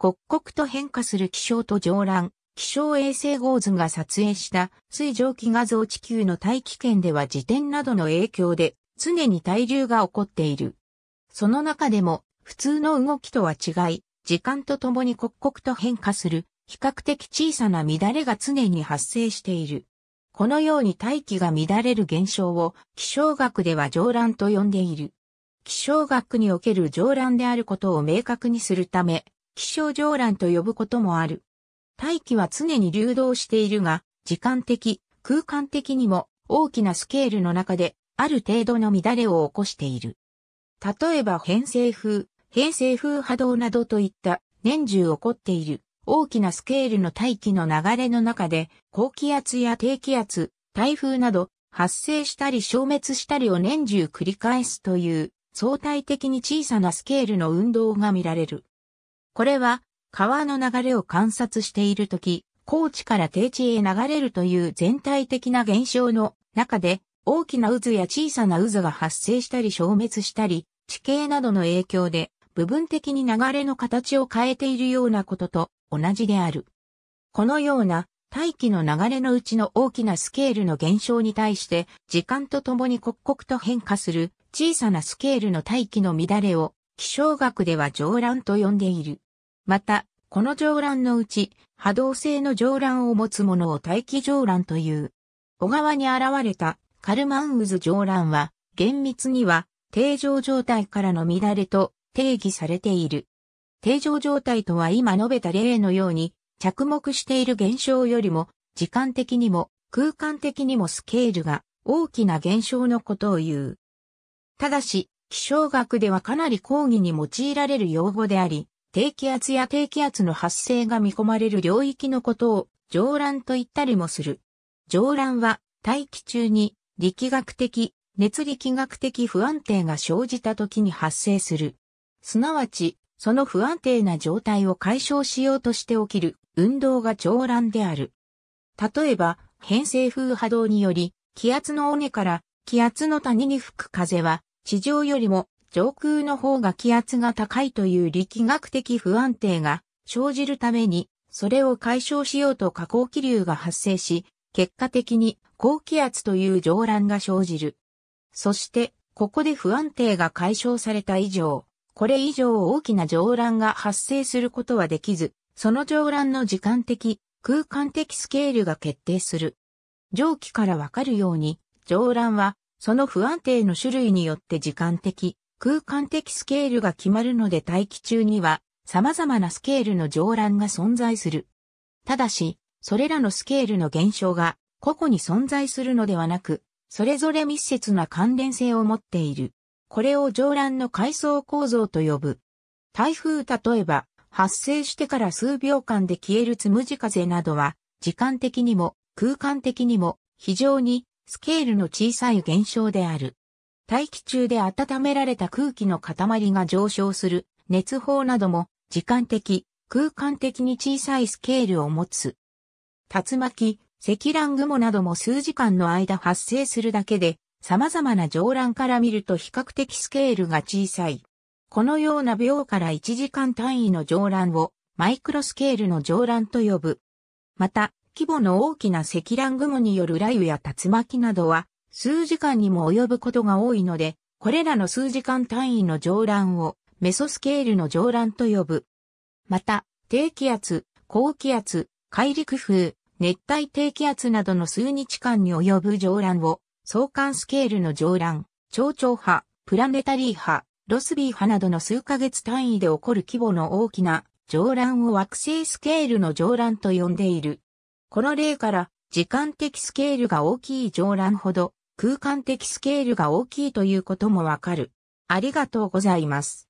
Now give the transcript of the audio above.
刻々と変化する気象と上乱、気象衛星ー図が撮影した水蒸気画像地球の大気圏では時点などの影響で常に対流が起こっている。その中でも普通の動きとは違い、時間とともに刻々と変化する比較的小さな乱れが常に発生している。このように大気が乱れる現象を気象学では上乱と呼んでいる。気象学における上乱であることを明確にするため、気象上乱と呼ぶこともある。大気は常に流動しているが、時間的、空間的にも大きなスケールの中で、ある程度の乱れを起こしている。例えば偏西風、偏西風波動などといった年中起こっている大きなスケールの大気の流れの中で高気圧や低気圧、台風など発生したり消滅したりを年中繰り返すという相対的に小さなスケールの運動が見られる。これは川の流れを観察しているとき、高地から低地へ流れるという全体的な現象の中で、大きな渦や小さな渦が発生したり消滅したり、地形などの影響で部分的に流れの形を変えているようなことと同じである。このような大気の流れのうちの大きなスケールの現象に対して時間とともに刻々と変化する小さなスケールの大気の乱れを気象学では上乱と呼んでいる。また、この上乱のうち、波動性の上乱を持つものを大気上乱という。小川に現れたカルマン渦上乱は、厳密には、定常状態からの乱れと定義されている。定常状態とは今述べた例のように、着目している現象よりも、時間的にも空間的にもスケールが大きな現象のことを言う。ただし、気象学ではかなり講義に用いられる用語であり、低気圧や低気圧の発生が見込まれる領域のことを上乱と言ったりもする。上乱は大気中に力学的、熱力学的不安定が生じた時に発生する。すなわち、その不安定な状態を解消しようとして起きる運動が上乱である。例えば、偏西風波動により、気圧の尾根から気圧の谷に吹く風は、地上よりも上空の方が気圧が高いという力学的不安定が生じるために、それを解消しようと下降気流が発生し、結果的に高気圧という上乱が生じる。そして、ここで不安定が解消された以上、これ以上大きな上乱が発生することはできず、その上乱の時間的、空間的スケールが決定する。上記からわかるように、上乱はその不安定の種類によって時間的、空間的スケールが決まるので大気中には様々なスケールの上乱が存在する。ただし、それらのスケールの現象が個々に存在するのではなく、それぞれ密接な関連性を持っている。これを上乱の階層構造と呼ぶ。台風例えば、発生してから数秒間で消えるつむじ風などは、時間的にも空間的にも非常にスケールの小さい現象である。大気中で温められた空気の塊が上昇する熱法なども時間的、空間的に小さいスケールを持つ。竜巻、積乱雲なども数時間の間発生するだけで、様々な上乱から見ると比較的スケールが小さい。このような秒から1時間単位の上乱をマイクロスケールの上乱と呼ぶ。また、規模の大きな積乱雲による雷雨や竜巻などは、数時間にも及ぶことが多いので、これらの数時間単位の上乱を、メソスケールの上乱と呼ぶ。また、低気圧、高気圧、海陸風、熱帯低気圧などの数日間に及ぶ上乱を、相関スケールの上乱、超長波、プラネタリー波、ロスビー波などの数ヶ月単位で起こる規模の大きな上乱を惑星スケールの上乱と呼んでいる。この例から、時間的スケールが大きい上覧ほど、空間的スケールが大きいということもわかる。ありがとうございます。